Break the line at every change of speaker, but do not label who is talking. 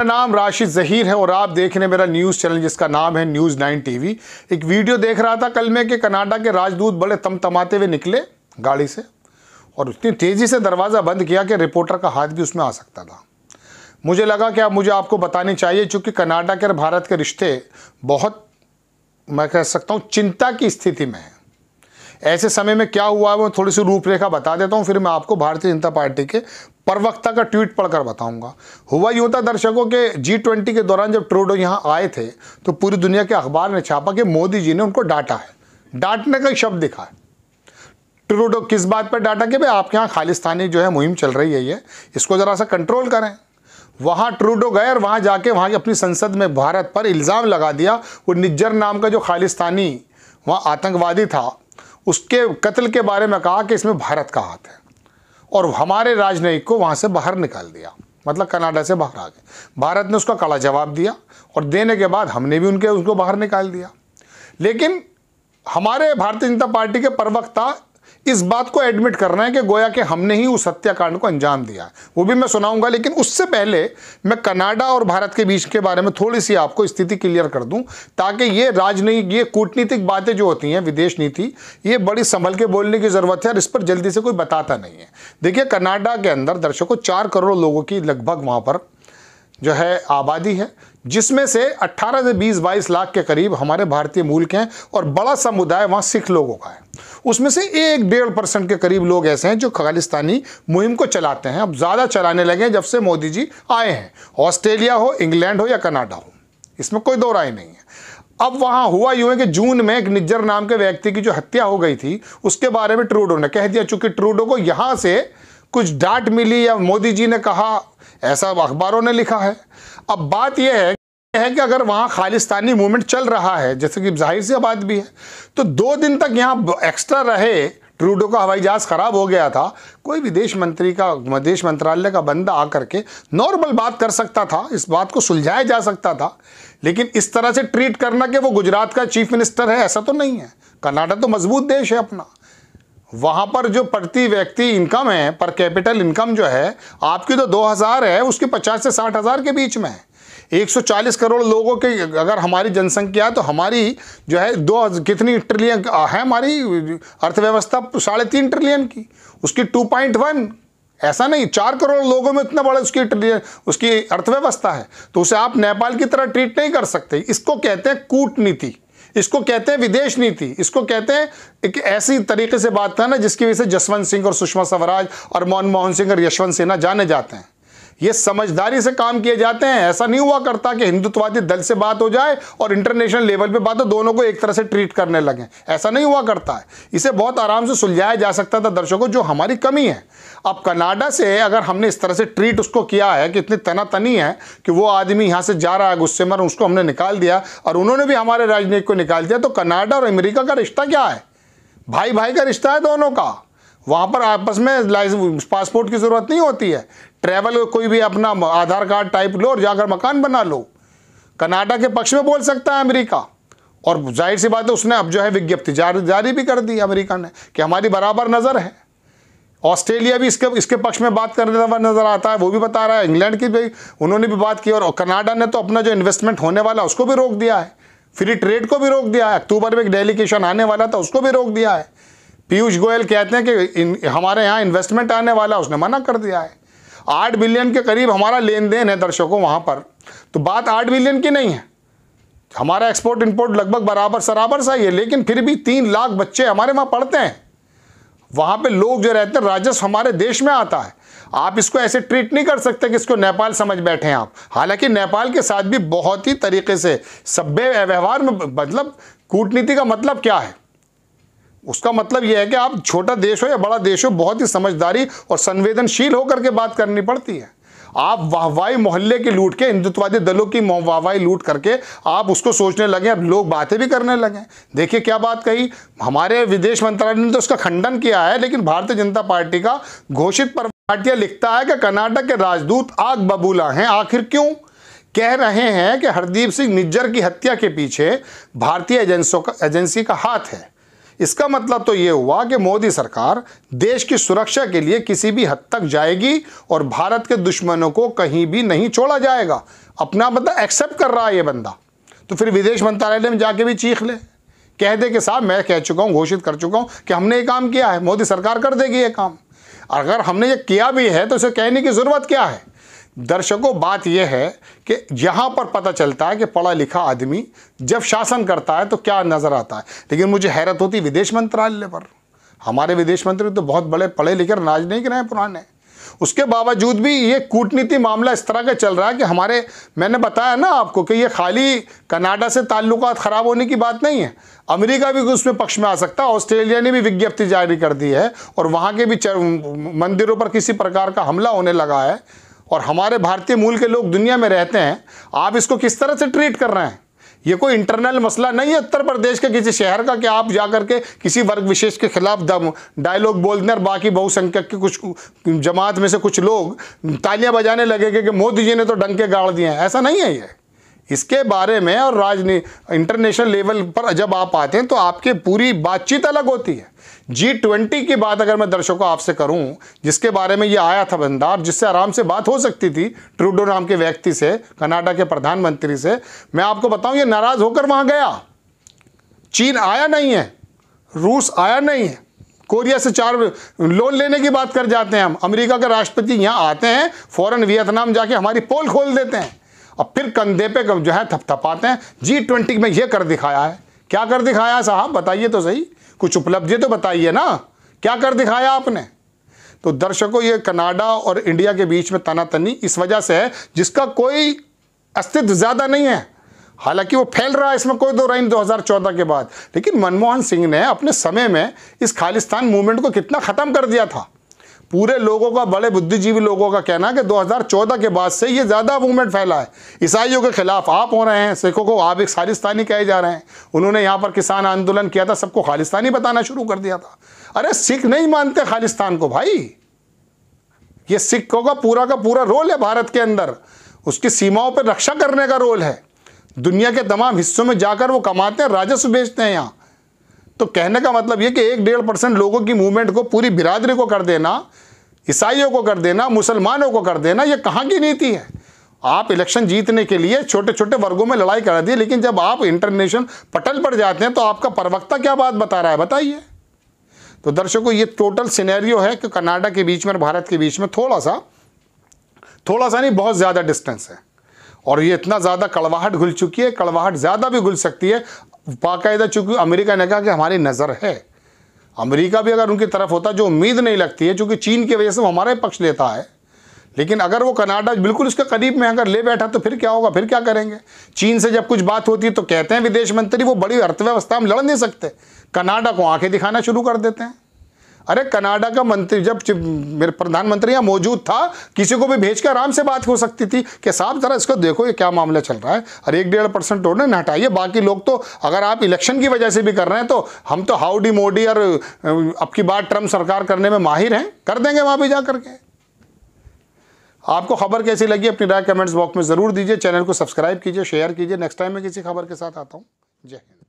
मेरा नाम राशिद जहीर है और आप देख रहे हैं मेरा न्यूज़ चैनल जिसका नाम है न्यूज़ नाइन टीवी एक वीडियो देख रहा था कल मैं कि कनाडा के राजदूत बड़े तमतमाते हुए निकले गाड़ी से और उतनी तेज़ी से दरवाज़ा बंद किया कि रिपोर्टर का हाथ भी उसमें आ सकता था मुझे लगा कि अब मुझे आपको बतानी चाहिए चूँकि कनाडा के और भारत के रिश्ते बहुत मैं कह सकता हूँ चिंता की स्थिति में है ऐसे समय में क्या हुआ है मैं थोड़ी सी रूपरेखा बता देता हूँ फिर मैं आपको भारतीय जनता पार्टी के प्रवक्ता का ट्वीट पढ़कर बताऊंगा हुआ ये होता दर्शकों के जी ट्वेंटी के दौरान जब ट्रूडो यहाँ आए थे तो पूरी दुनिया के अखबार ने छापा कि मोदी जी ने उनको डांटा है डांटने का शब्द दिखा है ट्रूडो किस बात पर डांटा कि भाई आपके यहाँ खालिस्तानी जो है मुहिम चल रही है ये इसको ज़रा सा कंट्रोल करें वहाँ ट्रूडो गए और वहाँ जाके वहाँ की अपनी संसद में भारत पर इल्ज़ाम लगा दिया वो निज्जर नाम का जो खालिस्तानी वहाँ आतंकवादी था उसके कत्ल के बारे में कहा कि इसमें भारत का हाथ है और हमारे राजनयिक को वहाँ से बाहर निकाल दिया मतलब कनाडा से बाहर आ गए भारत ने उसका कड़ा जवाब दिया और देने के बाद हमने भी उनके उसको बाहर निकाल दिया लेकिन हमारे भारतीय जनता पार्टी के प्रवक्ता इस बात को एडमिट करना है कि गोया कि हमने ही उस हत्याकांड को अंजाम दिया है वो भी मैं सुनाऊंगा लेकिन उससे पहले मैं कनाडा और भारत के बीच के बारे में थोड़ी सी आपको स्थिति क्लियर कर दूं ताकि ये राजनीतिक ये कूटनीतिक बातें जो होती हैं विदेश नीति ये बड़ी संभल के बोलने की ज़रूरत है और इस पर जल्दी से कोई बताता नहीं है देखिए कनाडा के अंदर दर्शकों चार करोड़ लोगों की लगभग वहाँ पर जो है आबादी है जिसमें से 18 से 20 बाईस लाख के करीब हमारे भारतीय मूल के हैं और बड़ा समुदाय वहाँ सिख लोगों का है उसमें से एक डेढ़ परसेंट के करीब लोग ऐसे हैं जो खालिस्तानी मुहिम को चलाते हैं अब ज़्यादा चलाने लगे हैं जब से मोदी जी आए हैं ऑस्ट्रेलिया हो इंग्लैंड हो या कनाडा हो इसमें कोई दो राय नहीं है अब वहाँ हुआ यूँ है कि जून में एक निज्जर नाम के व्यक्ति की जो हत्या हो गई थी उसके बारे में ट्रूडो ने कह दिया चूंकि ट्रूडो को यहाँ से कुछ डांट मिली या मोदी जी ने कहा ऐसा अखबारों ने लिखा है अब बात यह है है कि अगर वहाँ खालिस्तानी मूवमेंट चल रहा है जैसे कि जाहिर सी बात भी है तो दो दिन तक यहाँ एक्स्ट्रा रहे ट्रूडो का हवाई जहाज़ ख़राब हो गया था कोई विदेश मंत्री का विदेश मंत्रालय का बंदा आकर के नॉर्मल बात कर सकता था इस बात को सुलझाया जा सकता था लेकिन इस तरह से ट्रीट करना कि वो गुजरात का चीफ मिनिस्टर है ऐसा तो नहीं है कर्नाटक तो मजबूत देश है अपना वहाँ पर जो प्रति व्यक्ति इनकम है पर कैपिटल इनकम जो है आपकी तो 2000 है उसकी 50 से 60000 के बीच में है 140 करोड़ लोगों के अगर हमारी जनसंख्या है तो हमारी जो है दो कितनी ट्रिलियन है हमारी अर्थव्यवस्था साढ़े तीन ट्रिलियन की उसकी 2.1 ऐसा नहीं चार करोड़ लोगों में इतना बड़ा उसकी ट्रिलियन उसकी अर्थव्यवस्था है तो उसे आप नेपाल की तरह ट्रीट नहीं कर सकते इसको कहते हैं कूटनीति इसको कहते हैं विदेश नीति इसको कहते हैं एक ऐसी तरीके से बात करना जिसकी वजह से जसवंत सिंह और सुषमा स्वराज और मनमोहन सिंह और यशवंत सिन्हा जाने जाते हैं ये समझदारी से काम किए जाते हैं ऐसा नहीं हुआ करता कि हिंदुत्ववादी दल से बात हो जाए और इंटरनेशनल लेवल पे बात हो दोनों को एक तरह से ट्रीट करने लगे ऐसा नहीं हुआ करता है इसे बहुत आराम से सुलझाया जा सकता था दर्शकों जो हमारी कमी है अब कनाडा से अगर हमने इस तरह से ट्रीट उसको किया है कि इतनी तनातनी है कि वो आदमी यहाँ से जा रहा है गुस्से मर उसको हमने निकाल दिया और उन्होंने भी हमारे राजनीतिक को निकाल दिया तो कनाडा और अमेरिका का रिश्ता क्या है भाई भाई का रिश्ता है दोनों का वहाँ पर आपस में पासपोर्ट की ज़रूरत नहीं होती है ट्रैवल कोई भी अपना आधार कार्ड टाइप लो और जाकर मकान बना लो कनाडा के पक्ष में बोल सकता है अमेरिका और जाहिर सी बात है उसने अब जो है विज्ञप्ति जारी जारी भी कर दी अमेरिका ने कि हमारी बराबर नज़र है ऑस्ट्रेलिया भी इसके इसके पक्ष में बात करने हुआ नज़र आता है वो भी बता रहा है इंग्लैंड की भी उन्होंने भी बात की और कनाडा ने तो अपना जो इन्वेस्टमेंट होने वाला उसको भी रोक दिया है फ्री ट्रेड को भी रोक दिया है अक्टूबर में एक डेलीगेशन आने वाला था उसको भी रोक दिया है पीयूष गोयल कहते हैं कि हमारे यहाँ इन्वेस्टमेंट आने वाला उसने मना कर दिया है आठ बिलियन के करीब हमारा लेन देन है दर्शकों वहां पर तो बात आठ बिलियन की नहीं है हमारा एक्सपोर्ट इंपोर्ट लगभग बराबर सराबर सा ही है लेकिन फिर भी तीन लाख बच्चे हमारे वहां पढ़ते हैं वहां पे लोग जो रहते हैं राजस्व हमारे देश में आता है आप इसको ऐसे ट्रीट नहीं कर सकते कि इसको नेपाल समझ बैठे हैं आप हालांकि नेपाल के साथ भी बहुत ही तरीके से सभ्य व्यवहार में मतलब कूटनीति का मतलब क्या है उसका मतलब यह है कि आप छोटा देश हो या बड़ा देश हो बहुत ही समझदारी और संवेदनशील होकर के बात करनी पड़ती है आप वाहवाई मोहल्ले की लूट के हिंदुत्ववादी दलों की वाहवाई लूट करके आप उसको सोचने लगे अब लोग बातें भी करने लगे देखिए क्या बात कही हमारे विदेश मंत्रालय ने तो उसका खंडन किया है लेकिन भारतीय जनता पार्टी का घोषित पर भाटिया लिखता है कि कर्नाटक के राजदूत आग बबूला हैं आखिर क्यों कह रहे हैं कि हरदीप सिंह निज्जर की हत्या के पीछे भारतीय एजेंसों का एजेंसी का हाथ है इसका मतलब तो ये हुआ कि मोदी सरकार देश की सुरक्षा के लिए किसी भी हद तक जाएगी और भारत के दुश्मनों को कहीं भी नहीं छोड़ा जाएगा अपना बंदा एक्सेप्ट कर रहा है ये बंदा तो फिर विदेश मंत्रालय में जाके भी चीख ले कह दे कि साहब मैं कह चुका हूँ घोषित कर चुका हूँ कि हमने ये काम किया है मोदी सरकार कर देगी ये काम अगर हमने ये किया भी है तो इसे कहने की ज़रूरत क्या है दर्शकों बात यह है कि यहाँ पर पता चलता है कि पढ़ा लिखा आदमी जब शासन करता है तो क्या नज़र आता है लेकिन मुझे हैरत होती विदेश मंत्रालय पर हमारे विदेश मंत्री तो बहुत बड़े पढ़े लिखे राजनयिक रहे पुराने उसके बावजूद भी ये कूटनीति मामला इस तरह का चल रहा है कि हमारे मैंने बताया ना आपको कि ये खाली कनाडा से ताल्लुक ख़राब होने की बात नहीं है अमेरिका भी उसमें पक्ष में आ सकता है ऑस्ट्रेलिया ने भी विज्ञप्ति जारी कर दी है और वहाँ के भी मंदिरों पर किसी प्रकार का हमला होने लगा है और हमारे भारतीय मूल के लोग दुनिया में रहते हैं आप इसको किस तरह से ट्रीट कर रहे हैं ये कोई इंटरनल मसला नहीं है उत्तर प्रदेश के किसी शहर का कि आप जा के किसी वर्ग विशेष के खिलाफ दम डायलॉग बोल दें और बाकी बहुसंख्यक के कुछ जमात में से कुछ लोग तालियां बजाने लगेंगे कि मोदी जी ने तो डंके गाड़ दिए हैं ऐसा नहीं है ये इसके बारे में और राजनी इंटरनेशनल लेवल पर जब आप आते हैं तो आपकी पूरी बातचीत अलग होती है जी ट्वेंटी की बात अगर मैं दर्शकों आपसे करूं जिसके बारे में ये आया था बंदा जिससे आराम से बात हो सकती थी ट्रूडो नाम के व्यक्ति से कनाडा के प्रधानमंत्री से मैं आपको बताऊं ये नाराज़ होकर वहां गया चीन आया नहीं है रूस आया नहीं है कोरिया से चार लोन लेने की बात कर जाते हैं हम अमेरिका के राष्ट्रपति यहाँ आते हैं फ़ौरन वियतनाम जाके हमारी पोल खोल देते हैं और फिर कंधे पे जो है थपथपाते हैं जी ट्वेंटी में ये कर दिखाया है क्या कर दिखाया साहब बताइए तो सही कुछ उपलब्धि तो बताइए ना क्या कर दिखाया आपने तो दर्शकों ये कनाडा और इंडिया के बीच में तनातनी इस वजह से है जिसका कोई अस्तित्व ज़्यादा नहीं है हालांकि वो फैल रहा है इसमें कोई दो राइन 2014 के बाद लेकिन मनमोहन सिंह ने अपने समय में इस खालिस्तान मूवमेंट को कितना ख़त्म कर दिया था पूरे लोगों का बड़े बुद्धिजीवी लोगों का कहना है कि 2014 के बाद से ये ज़्यादा मूवमेंट फैला है ईसाइयों के खिलाफ आप हो रहे हैं सिखों को आप एक खालिस्तानी कहे जा रहे हैं उन्होंने यहाँ पर किसान आंदोलन किया था सबको खालिस्तानी बताना शुरू कर दिया था अरे सिख नहीं मानते खालिस्तान को भाई ये सिखों का पूरा का पूरा रोल है भारत के अंदर उसकी सीमाओं पर रक्षा करने का रोल है दुनिया के तमाम हिस्सों में जाकर वो कमाते हैं राजस्व बेचते हैं यहाँ तो कहने का मतलब यह कि एक डेढ़ परसेंट लोगों की मूवमेंट को पूरी बिरादरी को कर देना ईसाइयों को कर देना मुसलमानों को कर देना यह कहाँ की नीति है आप इलेक्शन जीतने के लिए छोटे छोटे वर्गों में लड़ाई कराती दी लेकिन जब आप इंटरनेशनल पटल पर जाते हैं तो आपका प्रवक्ता क्या बात बता रहा है बताइए तो दर्शकों ये टोटल सिनेरियो है कि कनाडा के बीच में और भारत के बीच में थोड़ा सा थोड़ा सा नहीं बहुत ज़्यादा डिस्टेंस है और ये इतना ज़्यादा कड़वाहट घुल चुकी है कड़वाहट ज़्यादा भी घुल सकती है बाकायदा चूंकि अमेरिका ने कहा कि हमारी नज़र है अमेरिका भी अगर उनकी तरफ होता जो उम्मीद नहीं लगती है चूंकि चीन की वजह से वो हमारा पक्ष लेता है लेकिन अगर वो कनाडा बिल्कुल उसके करीब में अगर ले बैठा तो फिर क्या होगा फिर क्या करेंगे चीन से जब कुछ बात होती है तो कहते हैं विदेश मंत्री वो बड़ी अर्थव्यवस्था में लड़ नहीं सकते कनाडा को आंखें दिखाना शुरू कर देते हैं अरे कनाडा का मंत्री जब मेरे प्रधानमंत्री यहाँ मौजूद था किसी को भी भेज कर आराम से बात हो सकती थी कि साहब जरा इसको देखो ये क्या मामला चल रहा है अरे एक डेढ़ परसेंट टोड़ने न हटाइए बाकी लोग तो अगर आप इलेक्शन की वजह से भी कर रहे हैं तो हम तो हाउडी मोडी और अब की बार ट्रम्प सरकार करने में माहिर हैं कर देंगे वहाँ भी जा करके आपको खबर कैसी लगी अपनी राय कमेंट्स बॉक्स में ज़रूर दीजिए चैनल को सब्सक्राइब कीजिए शेयर कीजिए नेक्स्ट टाइम मैं किसी खबर के साथ आता हूँ जय हिंद